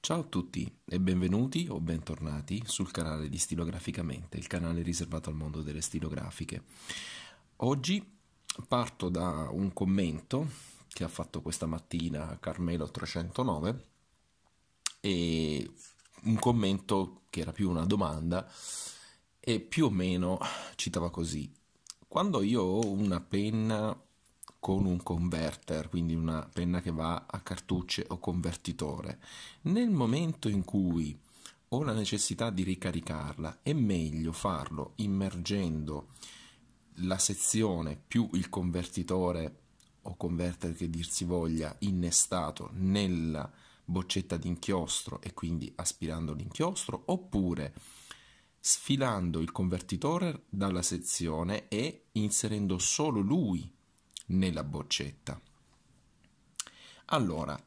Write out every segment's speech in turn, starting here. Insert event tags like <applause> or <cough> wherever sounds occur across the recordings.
Ciao a tutti e benvenuti o bentornati sul canale di Stilograficamente, il canale riservato al mondo delle stilografiche. Oggi parto da un commento che ha fatto questa mattina Carmelo 309 e un commento che era più una domanda e più o meno citava così. Quando io ho una penna con un converter, quindi una penna che va a cartucce o convertitore, nel momento in cui ho la necessità di ricaricarla, è meglio farlo immergendo la sezione più il convertitore o converter che dir si voglia innestato nella boccetta d'inchiostro e quindi aspirando l'inchiostro oppure sfilando il convertitore dalla sezione e inserendo solo lui nella boccetta. Allora,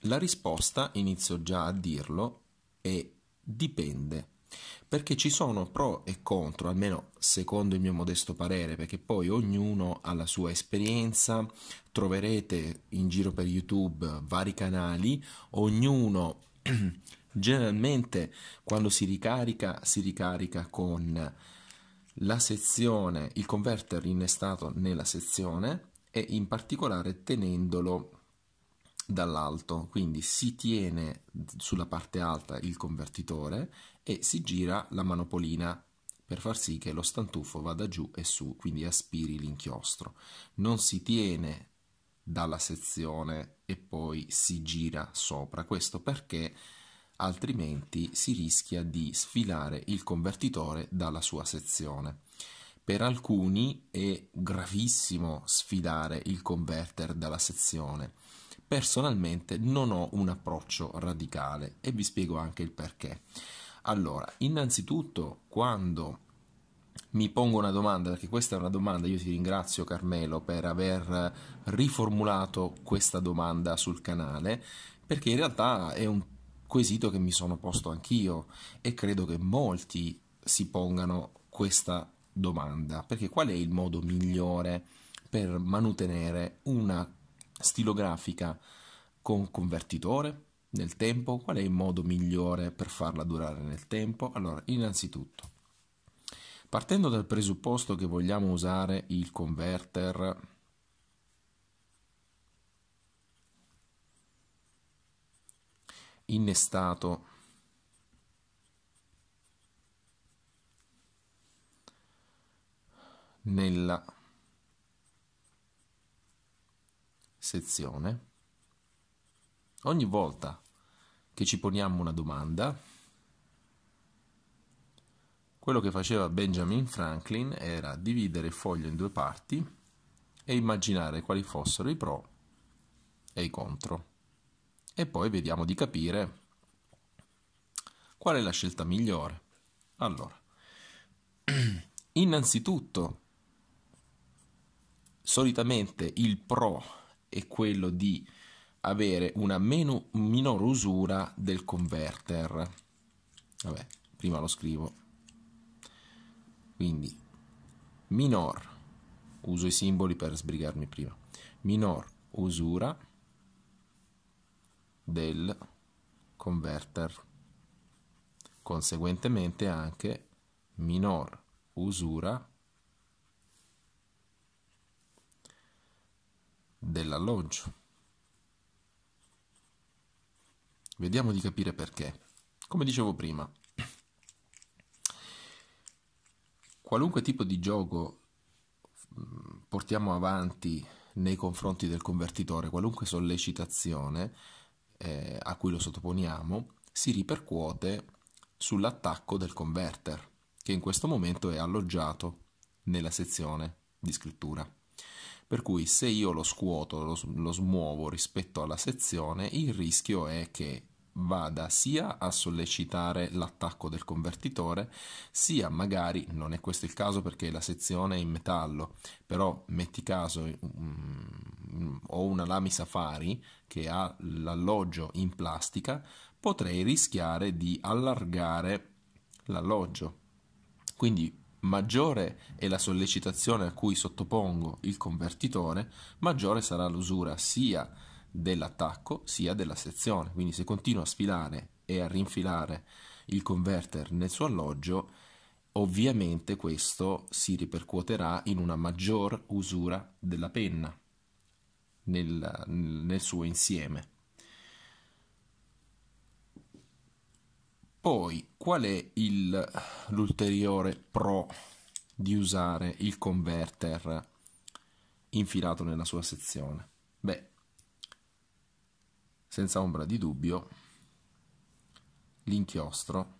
la risposta, inizio già a dirlo, è dipende, perché ci sono pro e contro, almeno secondo il mio modesto parere, perché poi ognuno ha la sua esperienza, troverete in giro per YouTube vari canali, ognuno <clears throat> Generalmente quando si ricarica si ricarica con la sezione, il converter innestato nella sezione e in particolare tenendolo dall'alto, quindi si tiene sulla parte alta il convertitore e si gira la manopolina per far sì che lo stantuffo vada giù e su, quindi aspiri l'inchiostro. Non si tiene dalla sezione e poi si gira sopra, questo perché altrimenti si rischia di sfilare il convertitore dalla sua sezione. Per alcuni è gravissimo sfidare il converter dalla sezione. Personalmente non ho un approccio radicale e vi spiego anche il perché. Allora, innanzitutto quando mi pongo una domanda, perché questa è una domanda, io ti ringrazio Carmelo per aver riformulato questa domanda sul canale, perché in realtà è un quesito che mi sono posto anch'io e credo che molti si pongano questa domanda, perché qual è il modo migliore per mantenere una stilografica con convertitore nel tempo? Qual è il modo migliore per farla durare nel tempo? Allora, innanzitutto, partendo dal presupposto che vogliamo usare il converter innestato nella sezione. Ogni volta che ci poniamo una domanda, quello che faceva Benjamin Franklin era dividere il foglio in due parti e immaginare quali fossero i pro e i contro e poi vediamo di capire qual è la scelta migliore. Allora, <clears throat> innanzitutto, solitamente il pro è quello di avere una meno, minor usura del converter. Vabbè, prima lo scrivo. Quindi, minor, uso i simboli per sbrigarmi prima, minor usura del converter. Conseguentemente anche minor usura dell'alloggio. Vediamo di capire perché. Come dicevo prima, qualunque tipo di gioco mm, portiamo avanti nei confronti del convertitore, qualunque sollecitazione, eh, a cui lo sottoponiamo si ripercuote sull'attacco del converter, che in questo momento è alloggiato nella sezione di scrittura. Per cui se io lo scuoto, lo, lo smuovo rispetto alla sezione, il rischio è che vada sia a sollecitare l'attacco del convertitore, sia magari, non è questo il caso perché la sezione è in metallo, però metti caso um, ho una lami safari che ha l'alloggio in plastica, potrei rischiare di allargare l'alloggio. Quindi maggiore è la sollecitazione a cui sottopongo il convertitore, maggiore sarà l'usura sia dell'attacco sia della sezione. Quindi se continuo a sfilare e a rinfilare il converter nel suo alloggio, ovviamente questo si ripercuoterà in una maggior usura della penna nel, nel suo insieme. Poi, qual è il, l'ulteriore pro di usare il converter infilato nella sua sezione? Beh, senza ombra di dubbio l'inchiostro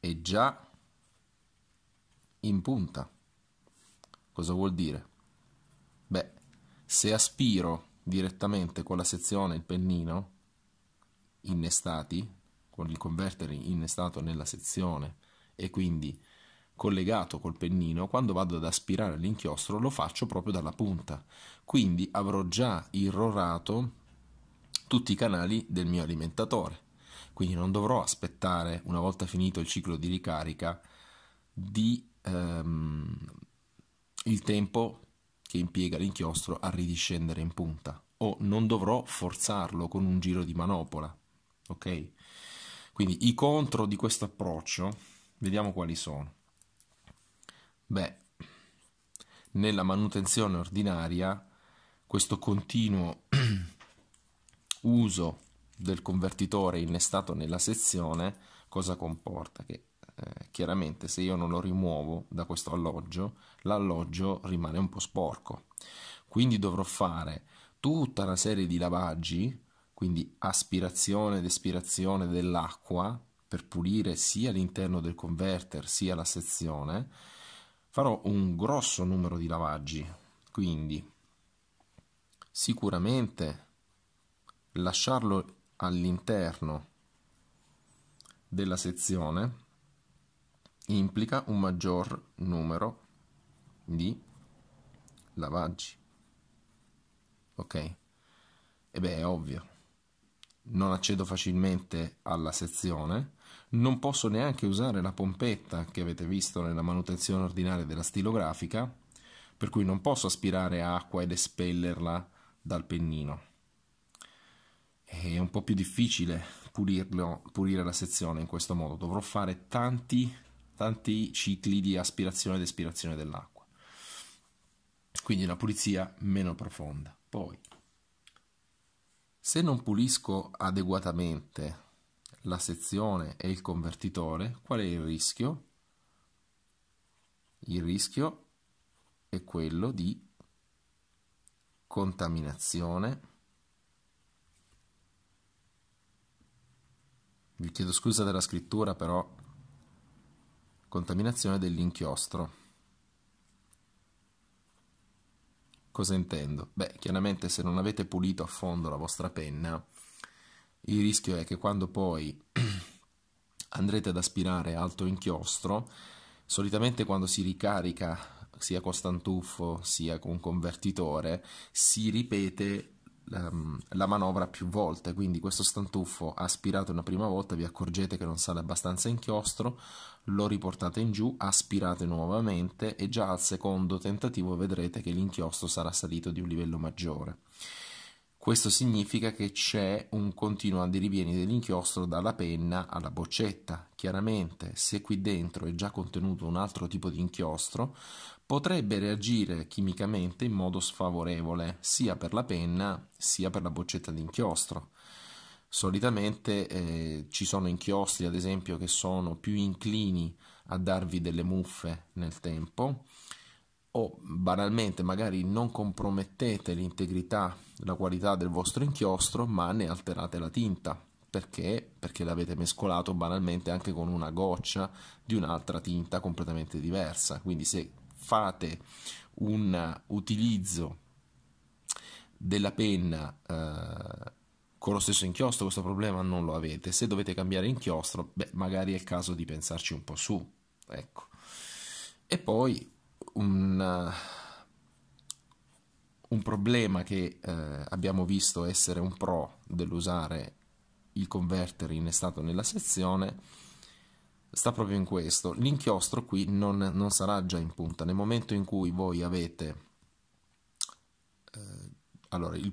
è già in punta. Cosa vuol dire? Beh, se aspiro direttamente con la sezione il pennino innestati, con il converter innestato nella sezione e quindi collegato col pennino, quando vado ad aspirare l'inchiostro lo faccio proprio dalla punta, quindi avrò già irrorato tutti i canali del mio alimentatore. Quindi non dovrò aspettare, una volta finito il ciclo di ricarica, di, ehm, il tempo che impiega l'inchiostro a ridiscendere in punta o non dovrò forzarlo con un giro di manopola. Ok? Quindi i contro di questo approccio, vediamo quali sono. Beh, nella manutenzione ordinaria questo continuo <clears throat> uso del convertitore innestato nella sezione cosa comporta? Che eh, chiaramente se io non lo rimuovo da questo alloggio, l'alloggio rimane un po' sporco. Quindi dovrò fare tutta una serie di lavaggi, quindi aspirazione ed espirazione dell'acqua per pulire sia l'interno del converter sia la sezione farò un grosso numero di lavaggi, quindi sicuramente lasciarlo all'interno della sezione implica un maggior numero di lavaggi. Ok? E beh, è ovvio. Non accedo facilmente alla sezione non posso neanche usare la pompetta che avete visto nella manutenzione ordinaria della stilografica, per cui non posso aspirare acqua ed espellerla dal pennino. È un po' più difficile pulirlo, pulire la sezione in questo modo, dovrò fare tanti, tanti cicli di aspirazione ed espirazione dell'acqua. Quindi una pulizia meno profonda. Poi, se non pulisco adeguatamente la sezione e il convertitore, qual è il rischio? Il rischio è quello di contaminazione. Vi chiedo scusa della scrittura, però contaminazione dell'inchiostro. Cosa intendo? Beh, chiaramente se non avete pulito a fondo la vostra penna, il rischio è che quando poi <clears throat> andrete ad aspirare alto inchiostro, solitamente quando si ricarica sia con stantuffo sia con convertitore, si ripete ehm, la manovra più volte, quindi questo stantuffo aspirato una prima volta, vi accorgete che non sale abbastanza inchiostro, lo riportate in giù, aspirate nuovamente e già al secondo tentativo vedrete che l'inchiostro sarà salito di un livello maggiore. Questo significa che c'è un continuo andirivieni dell'inchiostro dalla penna alla boccetta. Chiaramente, se qui dentro è già contenuto un altro tipo di inchiostro, potrebbe reagire chimicamente in modo sfavorevole sia per la penna sia per la boccetta d'inchiostro. Solitamente eh, ci sono inchiostri, ad esempio, che sono più inclini a darvi delle muffe nel tempo o banalmente magari non compromettete l'integrità, la qualità del vostro inchiostro, ma ne alterate la tinta. Perché? Perché l'avete mescolato banalmente anche con una goccia di un'altra tinta completamente diversa. Quindi se fate un utilizzo della penna eh, con lo stesso inchiostro, questo problema non lo avete. Se dovete cambiare inchiostro, beh, magari è il caso di pensarci un po' su. Ecco. E poi un, eh, un problema che eh, abbiamo visto essere un pro dell'usare il converter innestato nella sezione sta proprio in questo. L'inchiostro qui non, non, sarà già in punta. Nel momento in cui voi avete eh, allora il,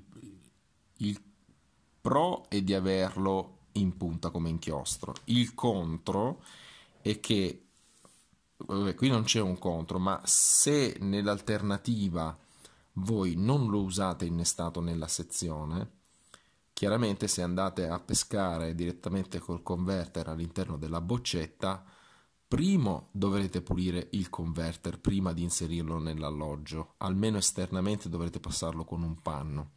il, pro è di averlo in punta come inchiostro, il contro è che Vabbè, qui non c'è un contro, ma se nell'alternativa voi non lo usate innestato nella sezione, chiaramente se andate a pescare direttamente col converter all'interno della boccetta, primo dovrete pulire il converter prima di inserirlo nell'alloggio, almeno esternamente dovrete passarlo con un panno.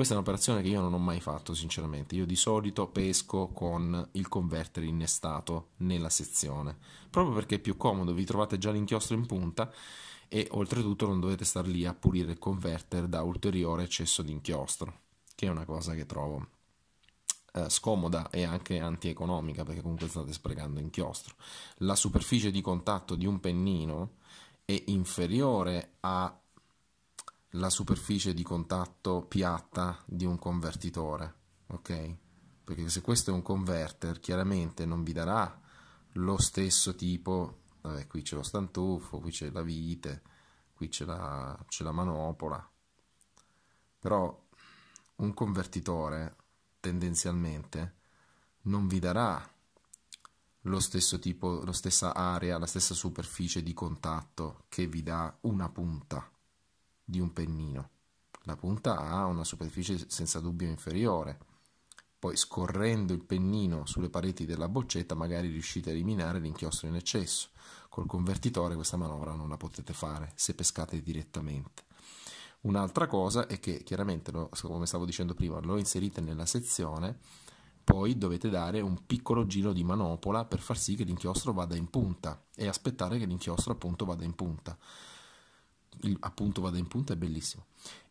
Questa è un'operazione che io non ho mai fatto, sinceramente. Io di solito pesco con il converter innestato nella sezione, proprio perché è più comodo, vi trovate già l'inchiostro in punta e oltretutto non dovete star lì a pulire il converter da ulteriore eccesso di inchiostro, che è una cosa che trovo eh, scomoda e anche antieconomica perché comunque state sprecando inchiostro. La superficie di contatto di un pennino è inferiore a la superficie di contatto piatta di un convertitore, ok? Perché se questo è un converter, chiaramente non vi darà lo stesso tipo, vabbè, qui c'è lo stantuffo, qui c'è la vite, qui c'è la, c'è la manopola, però un convertitore tendenzialmente non vi darà lo stesso tipo, la stessa area, la stessa superficie di contatto che vi dà una punta di un pennino. La punta ha una superficie senza dubbio inferiore. Poi scorrendo il pennino sulle pareti della boccetta magari riuscite a eliminare l'inchiostro in eccesso. Col convertitore questa manovra non la potete fare se pescate direttamente. Un'altra cosa è che chiaramente, lo, come stavo dicendo prima, lo inserite nella sezione, poi dovete dare un piccolo giro di manopola per far sì che l'inchiostro vada in punta e aspettare che l'inchiostro appunto vada in punta appunto vada in punta è bellissimo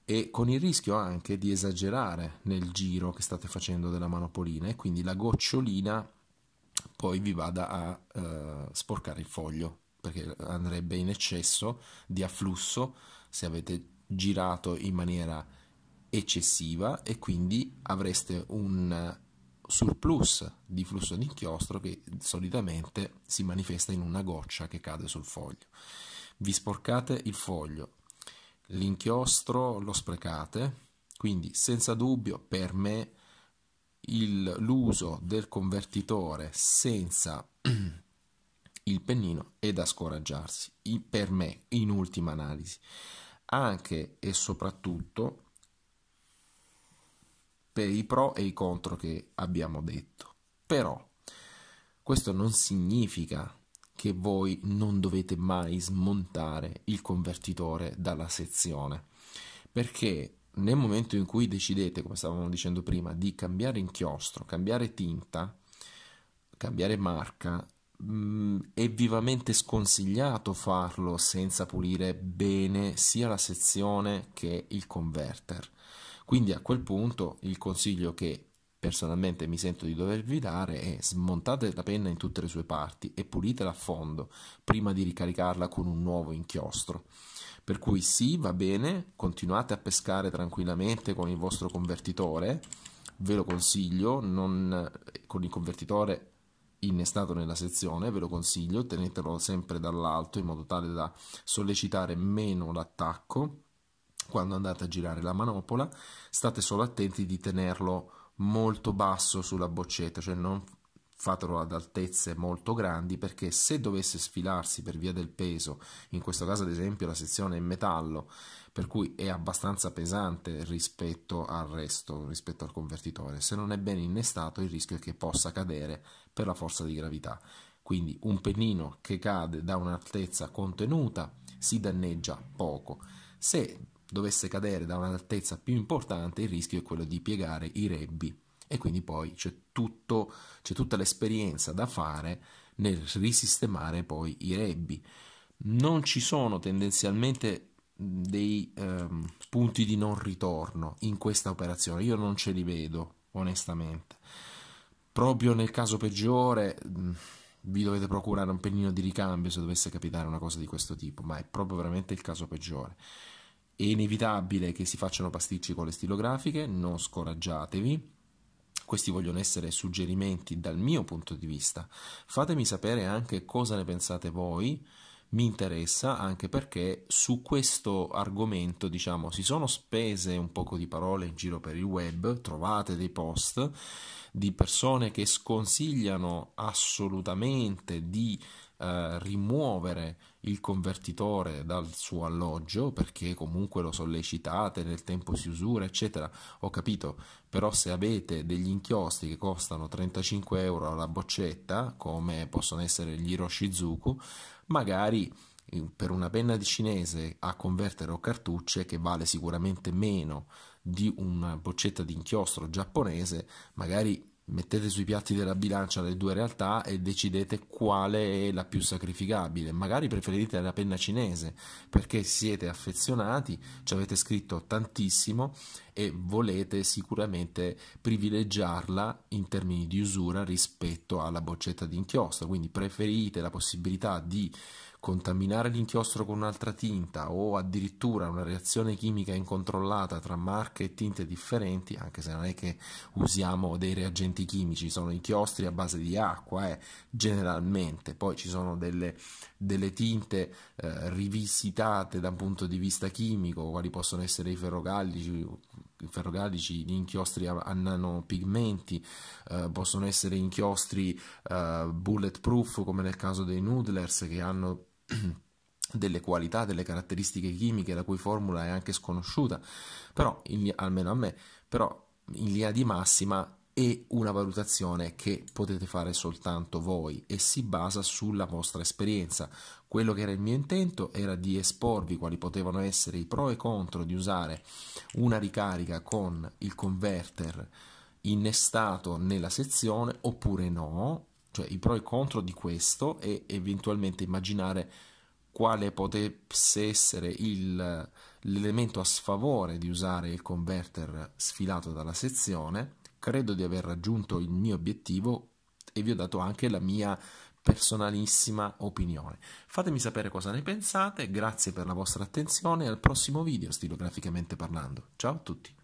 e con il rischio anche di esagerare nel giro che state facendo della manopolina e quindi la gocciolina poi vi vada a eh, sporcare il foglio perché andrebbe in eccesso di afflusso se avete girato in maniera eccessiva e quindi avreste un surplus di flusso di inchiostro che solitamente si manifesta in una goccia che cade sul foglio vi sporcate il foglio, l'inchiostro lo sprecate, quindi senza dubbio per me il, l'uso del convertitore senza <clears throat> il pennino è da scoraggiarsi, per me in ultima analisi, anche e soprattutto per i pro e i contro che abbiamo detto. Però questo non significa che voi non dovete mai smontare il convertitore dalla sezione perché nel momento in cui decidete, come stavamo dicendo prima, di cambiare inchiostro, cambiare tinta, cambiare marca, mm, è vivamente sconsigliato farlo senza pulire bene sia la sezione che il converter. Quindi a quel punto il consiglio che personalmente mi sento di dovervi dare è smontate la penna in tutte le sue parti e pulitela a fondo prima di ricaricarla con un nuovo inchiostro. Per cui sì, va bene, continuate a pescare tranquillamente con il vostro convertitore, ve lo consiglio, non, con il convertitore innestato nella sezione, ve lo consiglio, tenetelo sempre dall'alto in modo tale da sollecitare meno l'attacco quando andate a girare la manopola, state solo attenti di tenerlo molto basso sulla boccetta, cioè non fatelo ad altezze molto grandi perché se dovesse sfilarsi per via del peso, in questo caso ad esempio la sezione è in metallo, per cui è abbastanza pesante rispetto al resto, rispetto al convertitore, se non è ben innestato il rischio è che possa cadere per la forza di gravità. Quindi un pennino che cade da un'altezza contenuta si danneggia poco. Se dovesse cadere da un'altezza più importante, il rischio è quello di piegare i rebbi e quindi poi c'è, tutto, c'è tutta l'esperienza da fare nel risistemare poi i rebbi. Non ci sono tendenzialmente dei ehm, punti di non ritorno in questa operazione, io non ce li vedo onestamente. Proprio nel caso peggiore vi dovete procurare un pennino di ricambio se dovesse capitare una cosa di questo tipo, ma è proprio veramente il caso peggiore. È inevitabile che si facciano pasticci con le stilografiche, non scoraggiatevi. Questi vogliono essere suggerimenti dal mio punto di vista. Fatemi sapere anche cosa ne pensate voi mi interessa anche perché su questo argomento, diciamo, si sono spese un poco di parole in giro per il web, trovate dei post di persone che sconsigliano assolutamente di eh, rimuovere il convertitore dal suo alloggio perché comunque lo sollecitate nel tempo si usura eccetera ho capito però se avete degli inchiostri che costano 35 euro alla boccetta come possono essere gli hiroshizuku magari per una penna di cinese a convertere o cartucce che vale sicuramente meno di una boccetta di inchiostro giapponese, magari mettete sui piatti della bilancia le due realtà e decidete quale è la più sacrificabile. Magari preferite la penna cinese perché siete affezionati, ci avete scritto tantissimo e volete sicuramente privilegiarla in termini di usura rispetto alla boccetta di inchiostro, quindi preferite la possibilità di contaminare l'inchiostro con un'altra tinta o addirittura una reazione chimica incontrollata tra marche e tinte differenti, anche se non è che usiamo dei reagenti chimici, sono inchiostri a base di acqua eh, generalmente, poi ci sono delle, delle tinte eh, rivisitate da un punto di vista chimico, quali possono essere i ferrogallici ferrogalici di inchiostri a, a nanopigmenti, eh, possono essere inchiostri eh, bulletproof come nel caso dei noodlers che hanno <clears throat> delle qualità, delle caratteristiche chimiche la cui formula è anche sconosciuta, però in, almeno a me, però in linea di massima è una valutazione che potete fare soltanto voi e si basa sulla vostra esperienza. Quello che era il mio intento era di esporvi quali potevano essere i pro e contro di usare una ricarica con il converter innestato nella sezione oppure no, cioè i pro e contro di questo e eventualmente immaginare quale potesse essere il, l'elemento a sfavore di usare il converter sfilato dalla sezione, credo di aver raggiunto il mio obiettivo e vi ho dato anche la mia personalissima opinione. Fatemi sapere cosa ne pensate, grazie per la vostra attenzione e al prossimo video stilograficamente parlando. Ciao a tutti!